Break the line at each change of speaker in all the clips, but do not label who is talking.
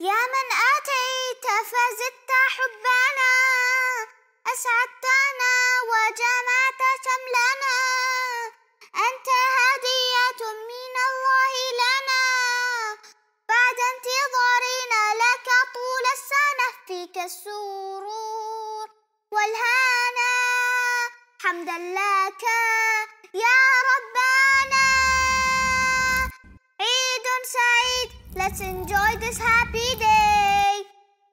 يا من آتيت فزدت حبنا أسعدتنا وجمعت شملنا أنت هدية من الله لنا بعد انتظارنا لك طول السنة فيك السرور والهنا حمدا لك Let's enjoy this happy day.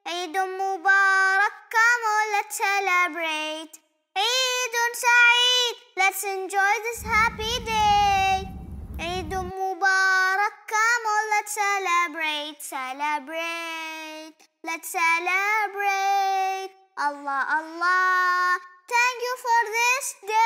Eid Mubarak, come on, let's celebrate. Eid Saeed, let's enjoy this happy day. Eid Mubarak, come on, let's celebrate, celebrate. Let's celebrate. Allah, Allah, thank you for this day.